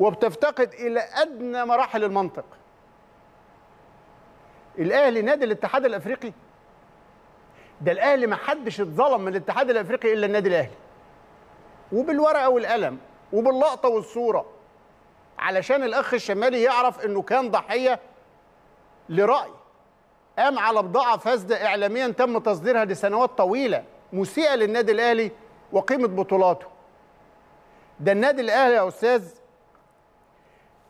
وبتفتقد الى ادنى مراحل المنطق الاهلي نادي الاتحاد الافريقي ده الاهلي ما حدش اتظلم من الاتحاد الافريقي الا النادي الاهلي وبالورقه والقلم وباللقطه والصوره علشان الاخ الشمالي يعرف انه كان ضحيه لراي قام على بضاعه فاسده اعلاميا تم تصديرها لسنوات طويله مسيئه للنادي الاهلي وقيمه بطولاته ده النادي الاهلي يا استاذ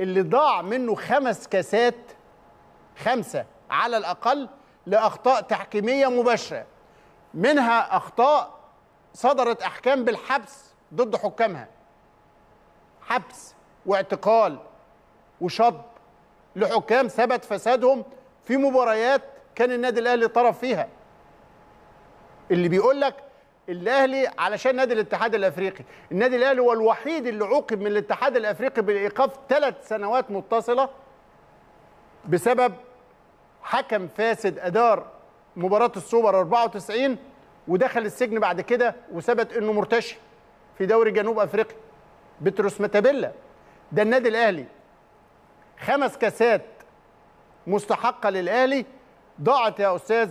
اللي ضاع منه خمس كاسات خمسه على الاقل لاخطاء تحكيميه مباشره منها اخطاء صدرت احكام بالحبس ضد حكامها حبس واعتقال وشطب لحكام ثبت فسادهم في مباريات كان النادي الاهلي طرف فيها اللي بيقول لك الاهلي علشان نادي الاتحاد الافريقي النادي الاهلي هو الوحيد اللي عوقب من الاتحاد الافريقي بالايقاف ثلاث سنوات متصله بسبب حكم فاسد ادار مباراه السوبر 94 ودخل السجن بعد كده وثبت انه مرتشي في دوري جنوب افريقيا بتروس ماتابيلا ده النادي الاهلي خمس كاسات مستحقه للاهلي ضاعت يا استاذ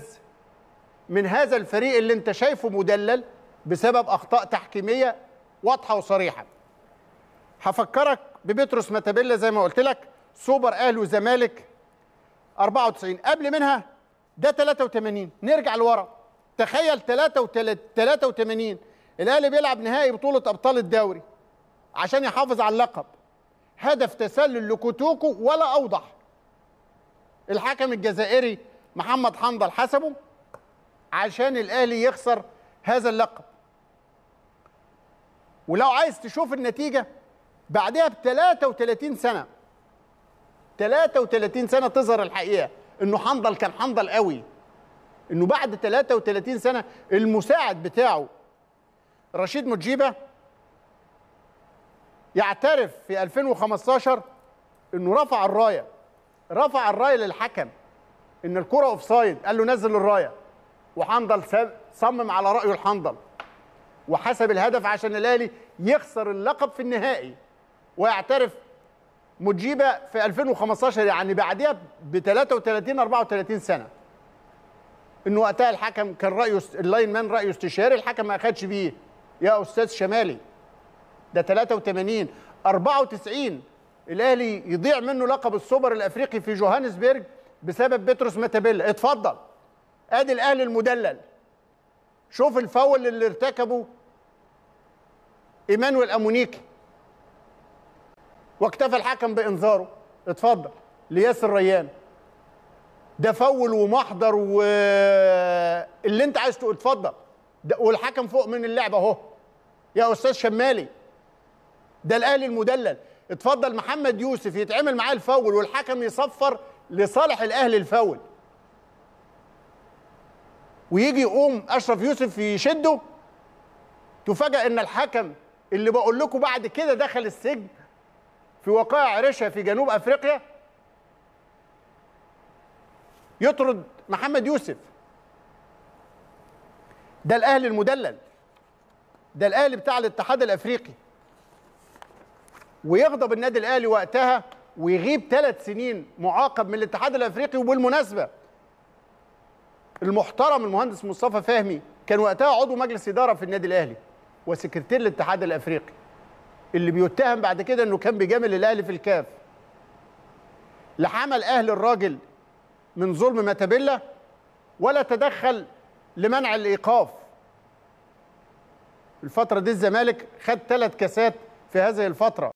من هذا الفريق اللي انت شايفه مدلل بسبب اخطاء تحكيميه واضحه وصريحه هفكرك ببتروس ماتابيلا زي ما قلت لك سوبر اهلي وزمالك 94 قبل منها ده 83 نرجع لورا تخيل 83 الاهلي بيلعب نهائي بطوله ابطال الدوري عشان يحافظ على اللقب هدف تسلل لكوتوكو ولا اوضح الحكم الجزائري محمد حنظل حسبه عشان الاهلي يخسر هذا اللقب ولو عايز تشوف النتيجه بعدها ب 33 سنه 33 سنه تظهر الحقيقه انه حنظل كان حنظل قوي انه بعد 33 سنه المساعد بتاعه رشيد مجيبه يعترف في 2015 انه رفع الرايه رفع الرايه للحكم ان الكره اوفسايد قال له نزل الرايه وحنضل صمم على رايه الحنضل وحسب الهدف عشان الاهلي يخسر اللقب في النهائي ويعترف مجيبه في 2015 يعني بعدها ب 33 34 سنه انه وقتها الحكم كان رايه اللاين مان رايه استشاري الحكم ما اخدش بيه يا استاذ شمالي ده 83 94 الاهلي يضيع منه لقب السوبر الافريقي في جوهانسبرج بسبب بتروس ماتابيلا اتفضل ادي الاهلي المدلل شوف الفاول اللي ارتكبه ايمانويل امونيكي واكتفى الحكم بانذاره اتفضل لياسر ريان ده فول ومحضر واللي انت عايز تقول اتفضل والحكم فوق من اللعبه اهو يا استاذ شمالي ده الاهلي المدلل اتفضل محمد يوسف يتعمل معاه الفاول والحكم يصفر لصالح الاهلي الفاول ويجي يقوم اشرف يوسف يشده تفاجئ ان الحكم اللي بقول لكم بعد كده دخل السجن في وقائع رشا في جنوب افريقيا يطرد محمد يوسف ده الاهلي المدلل ده الاهلي بتاع الاتحاد الافريقي ويغضب النادي الاهلي وقتها ويغيب ثلاث سنين معاقب من الاتحاد الافريقي وبالمناسبه المحترم المهندس مصطفى فهمي كان وقتها عضو مجلس اداره في النادي الاهلي وسكرتير الاتحاد الافريقي اللي بيتهم بعد كده انه كان بيجامل الاهلي في الكاف لحمل اهل الراجل من ظلم ماتابيلا ولا تدخل لمنع الايقاف الفتره دي الزمالك خد ثلاث كاسات في هذه الفتره